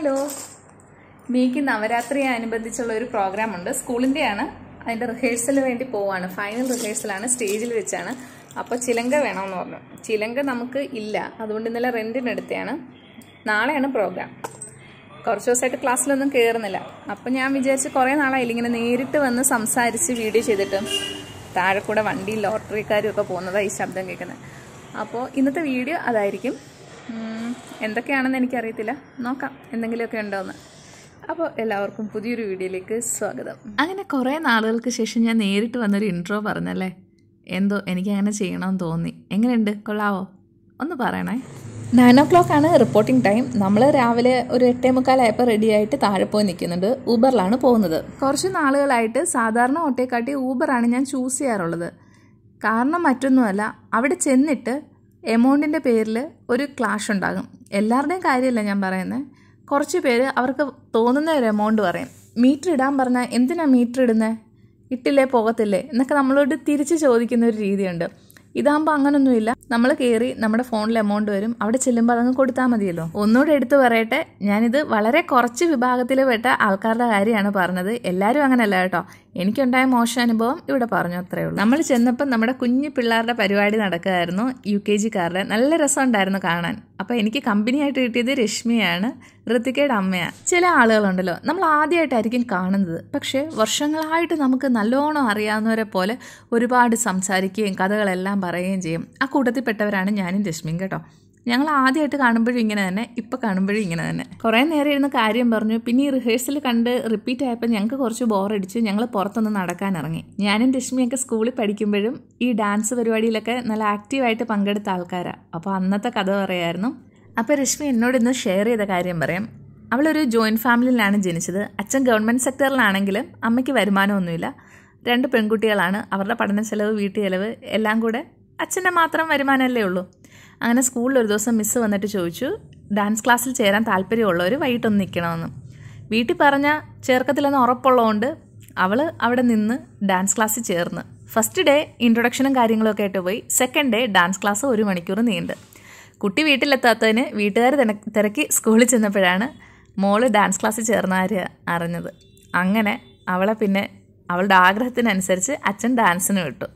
hello meek നവരാത്രിയെ അനുബന്ധിച്ചുള്ള ഒരു programme ഉണ്ട് സ്കൂളിൻ്റെയാണ് അതിൻ്റെ റിഹേഴ്സൽ വേണ്ടി പോവാണ് ഫൈനൽ റിഹേഴ്സലാണ് സ്റ്റേജിൽ വെച്ചാണ് അപ്പോൾ ചിലങ്ക വേണമെന്ന് പറഞ്ഞു ചിലങ്ക നമുക്ക് ഇല്ല അതുകൊണ്ട് ഇന്നലെ റെൻറ്റിനെടുത്തതാണ് നാളെയാണ് പ്രോഗ്രാം കുറച്ച് ദിവസമായിട്ട് ക്ലാസ്സിലൊന്നും കയറുന്നില്ല അപ്പം ഞാൻ വിചാരിച്ച് കുറേ നാളായില്ല ഇങ്ങനെ നേരിട്ട് വന്ന് സംസാരിച്ച് വീഡിയോ ചെയ്തിട്ട് താഴെ കൂടെ വണ്ടിയും ലോട്ടറിക്കാരും ഒക്കെ പോകുന്നതാണ് ഈ ശബ്ദം കേൾക്കുന്നത് അപ്പോൾ ഇന്നത്തെ വീഡിയോ അതായിരിക്കും എന്തൊക്കെയാണെന്ന് എനിക്കറിയത്തില്ല നോക്കാം എന്തെങ്കിലുമൊക്കെ ഉണ്ടോയെന്ന് അപ്പോൾ എല്ലാവർക്കും പുതിയൊരു വീഡിയോയിലേക്ക് സ്വാഗതം അങ്ങനെ കുറേ നാളുകൾക്ക് ശേഷം ഞാൻ നേരിട്ട് വന്നൊരു ഇൻട്രോ പറഞ്ഞല്ലേ എന്തോ എനിക്ക് അങ്ങനെ ചെയ്യണമെന്ന് തോന്നി എങ്ങനെയുണ്ട് കൊള്ളാവോ ഒന്ന് പറയണേ നയൻ ഒ ക്ലോക്ക് ആണ് റിപ്പോർട്ടിംഗ് ടൈം നമ്മൾ രാവിലെ ഒരു എട്ടേ മുക്കാലായപ്പോൾ റെഡിയായിട്ട് താഴെ പോയി നിൽക്കുന്നുണ്ട് ഊബറിലാണ് പോകുന്നത് കുറച്ച് നാളുകളായിട്ട് സാധാരണ ഓട്ടോയെക്കാട്ടി ഊബറാണ് ഞാൻ ചൂസ് ചെയ്യാറുള്ളത് കാരണം മറ്റൊന്നുമല്ല അവിടെ ചെന്നിട്ട് എമൗണ്ടിൻ്റെ പേരിൽ ഒരു ക്ലാഷ് ഉണ്ടാകും എല്ലാവരുടെയും കാര്യമല്ല ഞാൻ പറയുന്നത് കുറച്ച് പേര് അവർക്ക് തോന്നുന്ന ഒരു എമൗണ്ട് പറയും മീറ്റർ ഇടാൻ പറഞ്ഞാൽ എന്തിനാണ് മീറ്റർ ഇടുന്നത് ഇട്ടില്ലേ പോകത്തില്ലേ എന്നൊക്കെ നമ്മളോട് തിരിച്ച് ചോദിക്കുന്ന ഒരു രീതിയുണ്ട് ഇതാകുമ്പോൾ അങ്ങനൊന്നുമില്ല നമ്മൾ കയറി നമ്മുടെ ഫോണിൽ എമൗണ്ട് വരും അവിടെ ചെല്ലുമ്പോൾ അതങ്ങ് കൊടുത്താൽ മതിയല്ലോ ഒന്നുകൂടെ എടുത്തു പറയട്ടെ ഞാനിത് വളരെ കുറച്ച് വിഭാഗത്തിൽ പെട്ട ആൾക്കാരുടെ കാര്യമാണ് പറഞ്ഞത് എല്ലാവരും അങ്ങനെയല്ല കേട്ടോ എനിക്കുണ്ടായ മോശം അനുഭവം ഇവിടെ പറഞ്ഞു അത്രേ ഉള്ളൂ നമ്മൾ ചെന്നപ്പോൾ നമ്മുടെ കുഞ്ഞു പിള്ളേരുടെ പരിപാടി നടക്കുകയായിരുന്നു യു കെ ജിക്കാരുടെ നല്ല രസമുണ്ടായിരുന്നു കാണാൻ അപ്പോൾ എനിക്ക് കമ്പനിയായിട്ട് കിട്ടിയത് രശ്മിയാണ് ഋതികയുടെ അമ്മയാണ് ചില ആളുകളുണ്ടല്ലോ നമ്മൾ ആദ്യമായിട്ടായിരിക്കും കാണുന്നത് പക്ഷേ വർഷങ്ങളായിട്ട് നമുക്ക് നല്ലോണം അറിയാവുന്നവരെ പോലെ ഒരുപാട് സംസാരിക്കുകയും കഥകളെല്ലാം പറയുകയും ചെയ്യും ആ കൂട്ടത്തിൽപ്പെട്ടവരാണ് ഞാനും രശ്മിയും കേട്ടോ ഞങ്ങൾ ആദ്യമായിട്ട് കാണുമ്പോഴും ഇങ്ങനെ തന്നെ ഇപ്പോൾ കാണുമ്പോഴും ഇങ്ങനെ തന്നെ കുറേ നേരം ഇരുന്ന് കാര്യം പറഞ്ഞു പിന്നെ ഈ റിഹേഴ്സൽ കണ്ട് റിപ്പീറ്റ് ആയപ്പോൾ ഞങ്ങൾക്ക് കുറച്ച് ബോറടിച്ച് ഞങ്ങൾ പുറത്തൊന്ന് നടക്കാനിറങ്ങി ഞാനും രശ്മിയൊക്കെ സ്കൂളിൽ പഠിക്കുമ്പോഴും ഈ ഡാൻസ് പരിപാടിയിലൊക്കെ നല്ല ആക്റ്റീവായിട്ട് പങ്കെടുത്ത ആൾക്കാരാണ് അപ്പോൾ അന്നത്തെ കഥ പറയായിരുന്നു അപ്പോൾ രശ്മി എന്നോട് ഇന്ന് ഷെയർ ചെയ്ത കാര്യം പറയാം അവളൊരു ജോയിൻറ്റ് ഫാമിലിയിലാണ് ജനിച്ചത് അച്ഛൻ ഗവൺമെൻറ് സെക്ടറിലാണെങ്കിലും അമ്മയ്ക്ക് വരുമാനമൊന്നുമില്ല രണ്ട് പെൺകുട്ടികളാണ് അവരുടെ പഠന ചെലവ് വീട്ടു ചെലവ് എല്ലാം കൂടെ അച്ഛൻ്റെ മാത്രം വരുമാനമല്ലേ ഉള്ളൂ അങ്ങനെ സ്കൂളിൽ ഒരു ദിവസം മിസ്സ് വന്നിട്ട് ചോദിച്ചു ഡാൻസ് ക്ലാസ്സിൽ ചേരാൻ താല്പര്യമുള്ളവർ വൈകിട്ടൊന്ന് നിൽക്കണമെന്ന് വീട്ടിൽ പറഞ്ഞാൽ ചേർക്കത്തില്ലെന്ന് ഉറപ്പുള്ളതുകൊണ്ട് അവൾ അവിടെ നിന്ന് ഡാൻസ് ക്ലാസ്സിൽ ചേർന്ന് ഫസ്റ്റ് ഡേ ഇൻട്രൊഡക്ഷനും കാര്യങ്ങളൊക്കെ ആയിട്ട് പോയി സെക്കൻഡ് ഡേ ഡാൻസ് ക്ലാസ് ഒരു മണിക്കൂർ നീണ്ട് കുട്ടി വീട്ടിലെത്താത്തതിന് വീട്ടുകാർ തിരക്കി സ്കൂളിൽ ചെന്നപ്പോഴാണ് മോള് ഡാൻസ് ക്ലാസ്സിൽ ചേർന്ന ആര്യ അറിഞ്ഞത് അങ്ങനെ അവളെ പിന്നെ അവളുടെ ആഗ്രഹത്തിനനുസരിച്ച് അച്ഛൻ ഡാൻസിന് വിട്ടു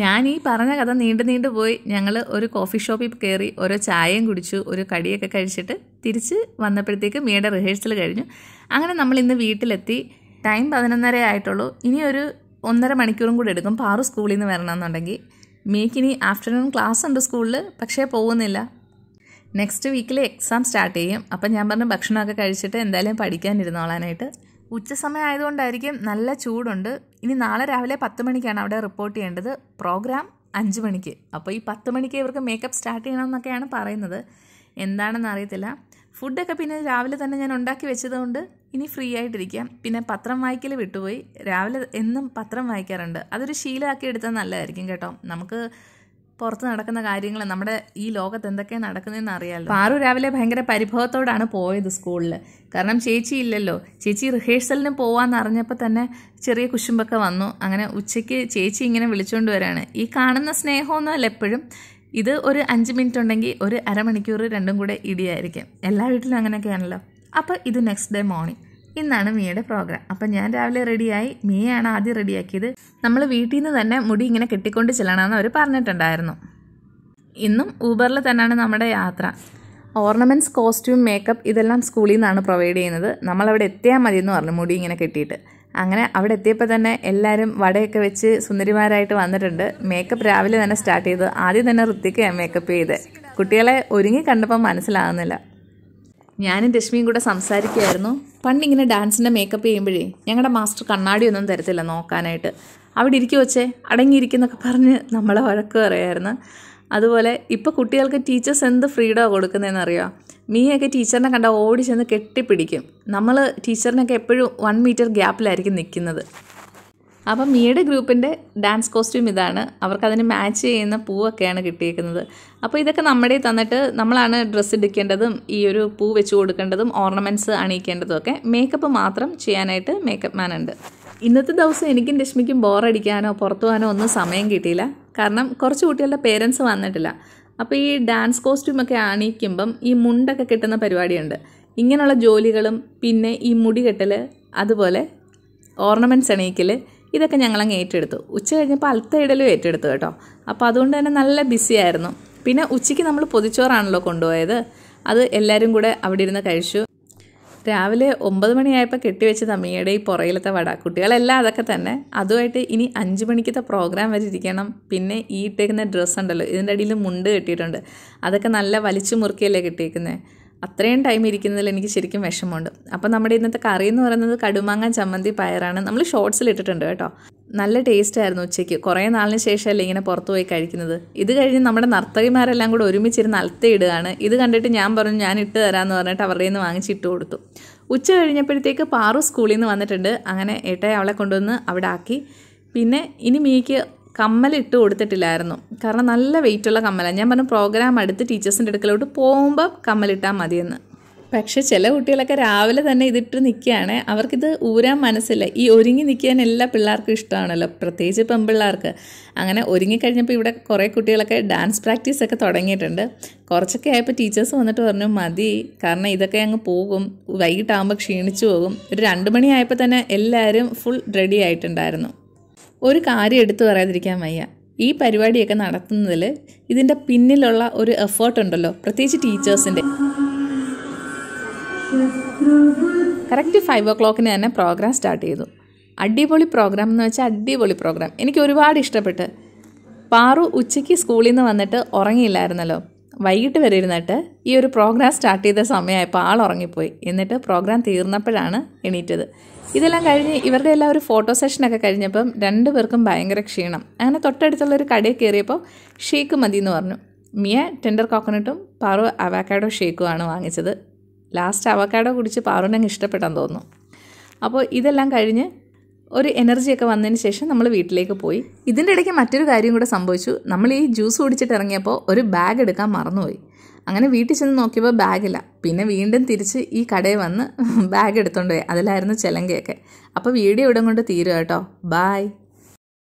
ഞാൻ ഈ പറഞ്ഞ കഥ നീണ്ടു നീണ്ടു പോയി ഞങ്ങൾ ഒരു കോഫി ഷോപ്പിൽ കയറി ഓരോ ചായയും കുടിച്ചു ഒരു കടിയൊക്കെ കഴിച്ചിട്ട് തിരിച്ച് വന്നപ്പോഴത്തേക്ക് മിയുടെ റിഹേഴ്സൽ കഴിഞ്ഞു അങ്ങനെ നമ്മൾ ഇന്ന് വീട്ടിലെത്തി ടൈം പതിനൊന്നര ആയിട്ടുള്ളൂ ഇനി ഒരു ഒന്നര മണിക്കൂറും കൂടി എടുക്കും പാറു സ്കൂളിൽ നിന്ന് വരണമെന്നുണ്ടെങ്കിൽ ഇനി ആഫ്റ്റർനൂൺ ക്ലാസ് ഉണ്ട് സ്കൂളിൽ പക്ഷേ പോകുന്നില്ല നെക്സ്റ്റ് വീക്കിൽ എക്സാം സ്റ്റാർട്ട് ചെയ്യും അപ്പം ഞാൻ പറഞ്ഞ ഭക്ഷണമൊക്കെ കഴിച്ചിട്ട് എന്തായാലും പഠിക്കാനിരുന്നോളാനായിട്ട് ഉച്ചസമയം ആയതുകൊണ്ടായിരിക്കും നല്ല ചൂടുണ്ട് ഇനി നാളെ രാവിലെ പത്ത് മണിക്കാണ് അവിടെ റിപ്പോർട്ട് ചെയ്യേണ്ടത് പ്രോഗ്രാം അഞ്ച് മണിക്ക് അപ്പോൾ ഈ പത്ത് മണിക്ക് ഇവർക്ക് മേക്കപ്പ് സ്റ്റാർട്ട് ചെയ്യണമെന്നൊക്കെയാണ് പറയുന്നത് എന്താണെന്ന് അറിയത്തില്ല ഫുഡൊക്കെ പിന്നെ രാവിലെ തന്നെ ഞാൻ ഉണ്ടാക്കി വെച്ചതുകൊണ്ട് ഇനി ഫ്രീ ആയിട്ടിരിക്കാം പിന്നെ പത്രം വായിക്കൽ വിട്ടുപോയി രാവിലെ എന്നും പത്രം വായിക്കാറുണ്ട് അതൊരു ശീലമാക്കി എടുത്താൽ നല്ലതായിരിക്കും കേട്ടോ നമുക്ക് പുറത്ത് നടക്കുന്ന കാര്യങ്ങൾ നമ്മുടെ ഈ ലോകത്ത് എന്തൊക്കെ നടക്കുന്നതെന്ന് അറിയാമല്ലോ പാറു രാവിലെ ഭയങ്കര പരിഭവത്തോടാണ് പോയത് സ്കൂളിൽ കാരണം ചേച്ചി ഇല്ലല്ലോ ചേച്ചി റിഹേഴ്സലിന് പോവാന്ന് അറിഞ്ഞപ്പോൾ തന്നെ ചെറിയ കുശുമ്പൊക്കെ വന്നു അങ്ങനെ ഉച്ചയ്ക്ക് ചേച്ചി ഇങ്ങനെ വിളിച്ചുകൊണ്ട് വരാണ് ഈ കാണുന്ന സ്നേഹമൊന്നുമല്ല എപ്പോഴും ഇത് ഒരു അഞ്ച് മിനിറ്റ് ഉണ്ടെങ്കിൽ ഒരു അരമണിക്കൂർ രണ്ടും കൂടെ ഇടിയായിരിക്കും എല്ലാ വീട്ടിലും അങ്ങനെയൊക്കെയാണല്ലോ അപ്പോൾ ഇത് നെക്സ്റ്റ് ഡേ മോർണിംഗ് ഇന്നാണ് മീയുടെ പ്രോഗ്രാം അപ്പം ഞാൻ രാവിലെ റെഡിയായി മീയാണ് ആദ്യം റെഡിയാക്കിയത് നമ്മൾ വീട്ടിൽ നിന്ന് തന്നെ മുടി ഇങ്ങനെ കെട്ടിക്കൊണ്ട് ചെല്ലണമെന്ന് അവർ പറഞ്ഞിട്ടുണ്ടായിരുന്നു ഇന്നും ഊബറിൽ തന്നെയാണ് നമ്മുടെ യാത്ര ഓർണമെൻറ്റ്സ് കോസ്റ്റ്യൂം മേക്കപ്പ് ഇതെല്ലാം സ്കൂളിൽ നിന്നാണ് പ്രൊവൈഡ് ചെയ്യുന്നത് നമ്മളവിടെ എത്തിയാൽ മതി എന്ന് പറഞ്ഞു മുടി ഇങ്ങനെ കെട്ടിയിട്ട് അങ്ങനെ അവിടെ എത്തിയപ്പോൾ തന്നെ എല്ലാവരും വടയൊക്കെ വെച്ച് സുന്ദരിമാരായിട്ട് വന്നിട്ടുണ്ട് മേക്കപ്പ് രാവിലെ തന്നെ സ്റ്റാർട്ട് ചെയ്ത് ആദ്യം തന്നെ വൃത്തിക്ക് മേക്കപ്പ് ചെയ്ത് കുട്ടികളെ ഒരുങ്ങി കണ്ടപ്പോൾ മനസ്സിലാകുന്നില്ല ഞാനും രശ്മിയും കൂടെ സംസാരിക്കുമായിരുന്നു പണ്ടിങ്ങനെ ഡാൻസിൻ്റെ മേക്കപ്പ് ചെയ്യുമ്പോഴേ ഞങ്ങളുടെ മാസ്റ്റർ കണ്ണാടി ഒന്നും തരത്തില്ല നോക്കാനായിട്ട് അവിടെ ഇരിക്കു വെച്ചേ അടങ്ങിയിരിക്കുന്നൊക്കെ പറഞ്ഞ് നമ്മളെ വഴക്ക് പറയായിരുന്നു അതുപോലെ ഇപ്പോൾ കുട്ടികൾക്ക് ടീച്ചേഴ്സ് എന്ത് ഫ്രീഡമാണ് കൊടുക്കുന്നതെന്ന് അറിയാം മീയൊക്കെ ടീച്ചറിനെ കണ്ടാൽ ഓടി ചെന്ന് കെട്ടിപ്പിടിക്കും നമ്മൾ ടീച്ചറിനൊക്കെ എപ്പോഴും വൺ മീറ്റർ ഗ്യാപ്പിലായിരിക്കും നിൽക്കുന്നത് അപ്പം മിയുടെ ഗ്രൂപ്പിൻ്റെ ഡാൻസ് കോസ്റ്റ്യൂം ഇതാണ് അവർക്കതിന് മാച്ച് ചെയ്യുന്ന പൂവൊക്കെയാണ് കിട്ടിയേക്കുന്നത് അപ്പോൾ ഇതൊക്കെ നമ്മുടെ തന്നിട്ട് നമ്മളാണ് ഡ്രസ്സ് എടുക്കേണ്ടതും ഈ ഒരു പൂ വെച്ച് കൊടുക്കേണ്ടതും ഓർണമെൻറ്റ്സ് അണിയിക്കേണ്ടതും ഒക്കെ മേക്കപ്പ് മാത്രം ചെയ്യാനായിട്ട് മേക്കപ്പ് മാൻ ഉണ്ട് ഇന്നത്തെ ദിവസം എനിക്കും രശ്മിക്കും ബോറടിക്കാനോ പുറത്തു പോകാനോ ഒന്നും സമയം കിട്ടിയില്ല കാരണം കുറച്ച് കുട്ടികളുടെ പേരൻസ് വന്നിട്ടില്ല അപ്പോൾ ഈ ഡാൻസ് കോസ്റ്റ്യൂമൊക്കെ അണിയിക്കുമ്പം ഈ മുണ്ടൊക്കെ കിട്ടുന്ന പരിപാടിയുണ്ട് ഇങ്ങനെയുള്ള ജോലികളും പിന്നെ ഈ മുടി കെട്ടൽ അതുപോലെ ഓർണമെൻറ്റ്സ് അണിയിക്കൽ ഇതൊക്കെ ഞങ്ങളങ്ങ് ഏറ്റെടുത്തു ഉച്ച കഴിഞ്ഞപ്പോൾ ഇടലും ഏറ്റെടുത്തു കേട്ടോ അപ്പോൾ അതുകൊണ്ട് തന്നെ നല്ല ബിസി ആയിരുന്നു പിന്നെ ഉച്ചയ്ക്ക് നമ്മൾ പൊതിച്ചോറാണല്ലോ കൊണ്ടുപോയത് അത് എല്ലാവരും കൂടെ അവിടെ ഇരുന്ന് കഴിച്ചു രാവിലെ ഒമ്പത് മണിയായപ്പോൾ കെട്ടിവെച്ച തമ്മിയുടെ ഈ പുറയിലത്തെ വട കുട്ടികളെല്ലാം അതൊക്കെ തന്നെ അതുമായിട്ട് ഇനി അഞ്ച് മണിക്കത്തെ പ്രോഗ്രാം വരിയിരിക്കണം പിന്നെ ഈ ഇട്ടേക്കുന്ന ഡ്രസ്സ് ഉണ്ടല്ലോ ഇതിൻ്റെ അടിയിൽ മുണ്ട് കെട്ടിയിട്ടുണ്ട് അതൊക്കെ നല്ല വലിച്ചു മുറുക്കിയല്ലേ കിട്ടിയേക്കുന്നത് അത്രയും ടൈം ഇരിക്കുന്നതിൽ എനിക്ക് ശരിക്കും വിഷമമുണ്ട് അപ്പോൾ നമ്മുടെ ഇന്നത്തെ കറി എന്ന് പറയുന്നത് കടുമാങ്ങ ചമ്മന്തി പയറാണ് നമ്മൾ ഷോർട്സിൽ ഇട്ടിട്ടുണ്ട് കേട്ടോ നല്ല ടേസ്റ്റ് ആയിരുന്നു ഉച്ചയ്ക്ക് കുറേ നാളിന് ശേഷമല്ലേ ഇങ്ങനെ പുറത്തു പോയി കഴിക്കുന്നത് ഇത് കഴിഞ്ഞ് നമ്മുടെ നർത്തകിമാരെല്ലാം കൂടെ ഒരുമിച്ചിരുന്ന് അലത്തയിടുകയാണ് ഇത് കണ്ടിട്ട് ഞാൻ പറഞ്ഞു ഞാൻ ഇട്ട് തരാമെന്ന് പറഞ്ഞിട്ട് അവരുടെ നിന്ന് വാങ്ങിച്ച് ഇട്ട് കൊടുത്തു ഉച്ച കഴിഞ്ഞപ്പോഴത്തേക്ക് പാറു സ്കൂളിൽ നിന്ന് വന്നിട്ടുണ്ട് അങ്ങനെ ഏട്ടയെ അവളെ കൊണ്ടുവന്ന് അവിടെ ആക്കി പിന്നെ ഇനി മീക്ക് കമ്മലിട്ട് കൊടുത്തിട്ടില്ലായിരുന്നു കാരണം നല്ല വെയിറ്റുള്ള കമ്മലാണ് ഞാൻ പറഞ്ഞു പ്രോഗ്രാം അടുത്ത് ടീച്ചേഴ്സിൻ്റെ അടുക്കലോട്ട് പോകുമ്പോൾ കമ്മലിട്ടാൽ മതിയെന്ന് പക്ഷേ ചില കുട്ടികളൊക്കെ രാവിലെ തന്നെ ഇതിട്ട് നിൽക്കുകയാണ് അവർക്കിത് ഊരാൻ മനസ്സില്ല ഈ ഒരുങ്ങി നിൽക്കാൻ എല്ലാ പിള്ളേർക്കും ഇഷ്ടമാണല്ലോ പ്രത്യേകിച്ച് പെൺപിള്ളേർക്ക് അങ്ങനെ ഒരുങ്ങിക്കഴിഞ്ഞപ്പോൾ ഇവിടെ കുറേ കുട്ടികളൊക്കെ ഡാൻസ് പ്രാക്ടീസൊക്കെ തുടങ്ങിയിട്ടുണ്ട് കുറച്ചൊക്കെ ആയപ്പോൾ ടീച്ചേഴ്സ് വന്നിട്ട് പറഞ്ഞു മതി കാരണം ഇതൊക്കെ അങ്ങ് പോകും വൈകിട്ടാകുമ്പോൾ ക്ഷീണിച്ചു പോകും ഒരു രണ്ട് മണിയായപ്പോൾ തന്നെ എല്ലാവരും ഫുൾ റെഡി ആയിട്ടുണ്ടായിരുന്നു ഒരു കാര്യം എടുത്തു പറയാതിരിക്കാൻ വയ്യ ഈ പരിപാടിയൊക്കെ നടത്തുന്നതിൽ ഇതിൻ്റെ പിന്നിലുള്ള ഒരു എഫേർട്ട് ഉണ്ടല്ലോ പ്രത്യേകിച്ച് ടീച്ചേഴ്സിൻ്റെ കറക്റ്റ് ഫൈവ് ഒ ക്ലോക്കിന് തന്നെ പ്രോഗ്രാം സ്റ്റാർട്ട് ചെയ്തു അടിപൊളി പ്രോഗ്രാം എന്ന് വെച്ചാൽ അടിപൊളി പ്രോഗ്രാം എനിക്ക് ഒരുപാട് ഇഷ്ടപ്പെട്ട് പാറു ഉച്ചയ്ക്ക് സ്കൂളിൽ നിന്ന് വന്നിട്ട് ഉറങ്ങിയില്ലായിരുന്നല്ലോ വൈകിട്ട് വരെ ഇരുന്നിട്ട് ഈ ഒരു പ്രോഗ്രാം സ്റ്റാർട്ട് ചെയ്ത സമയമായപ്പോൾ ആൾ ഉറങ്ങിപ്പോയി എന്നിട്ട് പ്രോഗ്രാം തീർന്നപ്പോഴാണ് എണീറ്റത് ഇതെല്ലാം കഴിഞ്ഞ് ഇവരുടെ എല്ലാം ഒരു ഫോട്ടോ സെഷനൊക്കെ കഴിഞ്ഞപ്പം പേർക്കും ഭയങ്കര ക്ഷീണം അങ്ങനെ തൊട്ടടുത്തുള്ള ഒരു കടയിൽ കയറിയപ്പോൾ ഷേക്ക് മതി എന്ന് പറഞ്ഞു മിയ ടെൻഡർ കോക്കനട്ടും പാറു അവാക്കാഡോ ഷേക്കുമാണ് വാങ്ങിച്ചത് ലാസ്റ്റ് അവക്കാഡോ കുടിച്ച് പാറുവിനെ ഇഷ്ടപ്പെട്ടെന്ന് തോന്നുന്നു അപ്പോൾ ഇതെല്ലാം കഴിഞ്ഞ് ഒരു എനർജിയൊക്കെ വന്നതിന് ശേഷം നമ്മൾ വീട്ടിലേക്ക് പോയി ഇതിൻ്റെ ഇടയ്ക്ക് മറ്റൊരു കാര്യം കൂടെ സംഭവിച്ചു നമ്മൾ ഈ ജ്യൂസ് കുടിച്ചിട്ട് ഇറങ്ങിയപ്പോൾ ഒരു ബാഗ് എടുക്കാൻ മറന്നുപോയി അങ്ങനെ വീട്ടിൽ ചെന്ന് നോക്കിയപ്പോൾ ബാഗില്ല പിന്നെ വീണ്ടും തിരിച്ച് ഈ കടയിൽ വന്ന് ബാഗ് എടുത്തോണ്ട് പോയി അതിലായിരുന്നു ചിലങ്കയൊക്കെ അപ്പോൾ വീഡിയോ ഇടം കൊണ്ട് തീരുക കേട്ടോ ബായ്